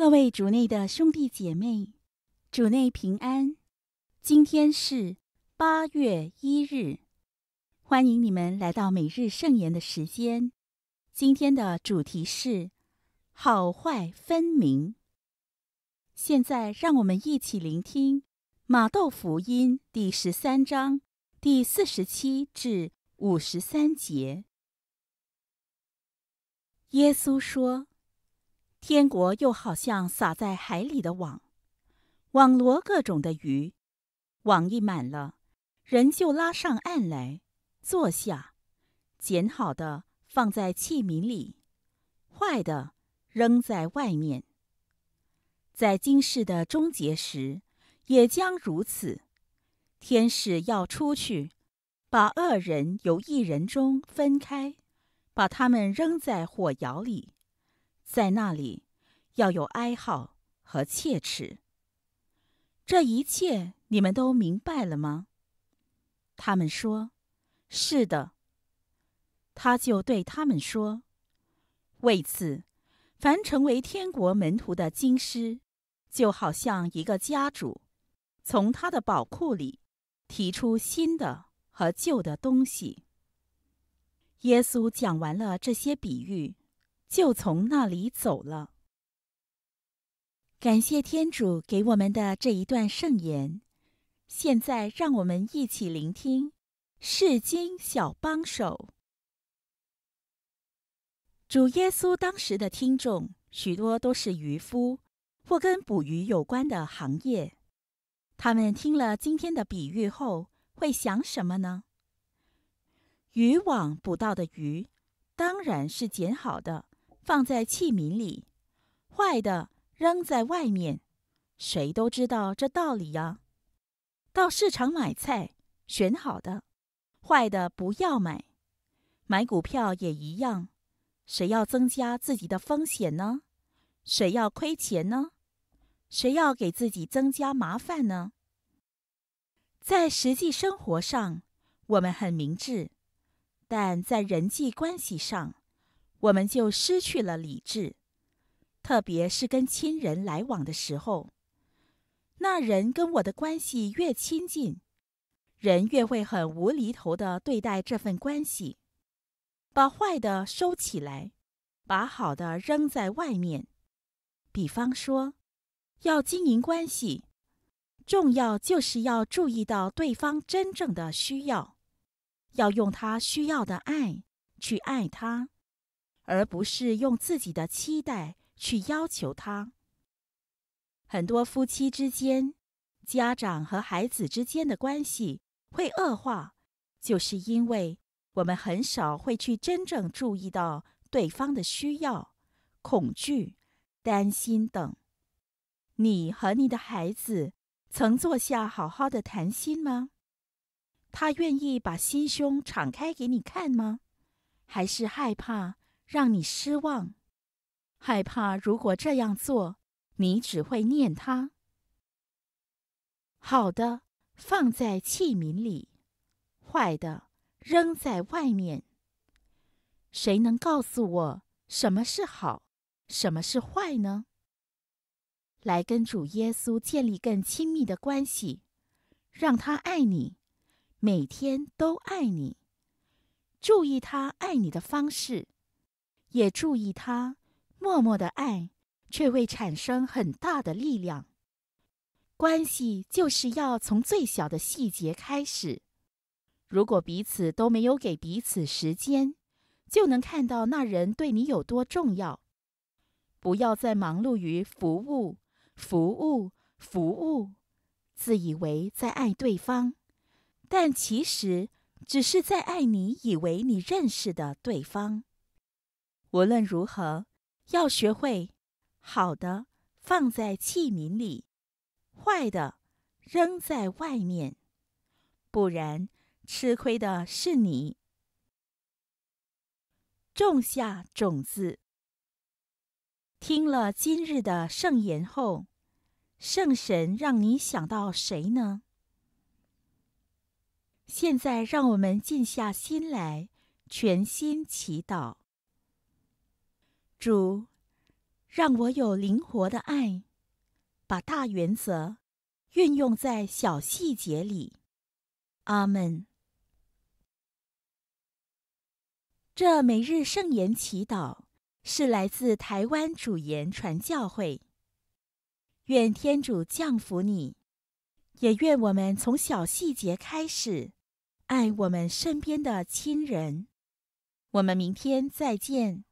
各位主内的兄弟姐妹，主内平安。今天是八月一日，欢迎你们来到每日圣言的时间。今天的主题是好坏分明。现在让我们一起聆听马窦福音第十三章第四十七至五十三节。耶稣说。天国又好像撒在海里的网，网罗各种的鱼。网一满了，人就拉上岸来，坐下，捡好的放在器皿里，坏的扔在外面。在今世的终结时，也将如此。天使要出去，把恶人由一人中分开，把他们扔在火窑里。在那里，要有哀号和切齿。这一切，你们都明白了吗？他们说：“是的。”他就对他们说：“为此，凡成为天国门徒的经师，就好像一个家主，从他的宝库里提出新的和旧的东西。”耶稣讲完了这些比喻。就从那里走了。感谢天主给我们的这一段圣言，现在让我们一起聆听。世经小帮手。主耶稣当时的听众，许多都是渔夫或跟捕鱼有关的行业，他们听了今天的比喻后，会想什么呢？渔网捕到的鱼，当然是捡好的。放在器皿里，坏的扔在外面。谁都知道这道理呀。到市场买菜，选好的，坏的不要买。买股票也一样。谁要增加自己的风险呢？谁要亏钱呢？谁要给自己增加麻烦呢？在实际生活上，我们很明智，但在人际关系上。我们就失去了理智，特别是跟亲人来往的时候。那人跟我的关系越亲近，人越会很无厘头的对待这份关系，把坏的收起来，把好的扔在外面。比方说，要经营关系，重要就是要注意到对方真正的需要，要用他需要的爱去爱他。而不是用自己的期待去要求他。很多夫妻之间、家长和孩子之间的关系会恶化，就是因为我们很少会去真正注意到对方的需要、恐惧、担心等。你和你的孩子曾坐下好好的谈心吗？他愿意把心胸敞开给你看吗？还是害怕？让你失望，害怕。如果这样做，你只会念他。好的，放在器皿里；坏的，扔在外面。谁能告诉我什么是好，什么是坏呢？来跟主耶稣建立更亲密的关系，让他爱你，每天都爱你。注意他爱你的方式。也注意他，默默的爱，却会产生很大的力量。关系就是要从最小的细节开始。如果彼此都没有给彼此时间，就能看到那人对你有多重要。不要再忙碌于服务、服务、服务，自以为在爱对方，但其实只是在爱你以为你认识的对方。无论如何，要学会好的放在器皿里，坏的扔在外面，不然吃亏的是你。种下种子。听了今日的圣言后，圣神让你想到谁呢？现在让我们静下心来，全心祈祷。主，让我有灵活的爱，把大原则运用在小细节里。阿门。这每日圣言祈祷是来自台湾主言传教会。愿天主降福你，也愿我们从小细节开始，爱我们身边的亲人。我们明天再见。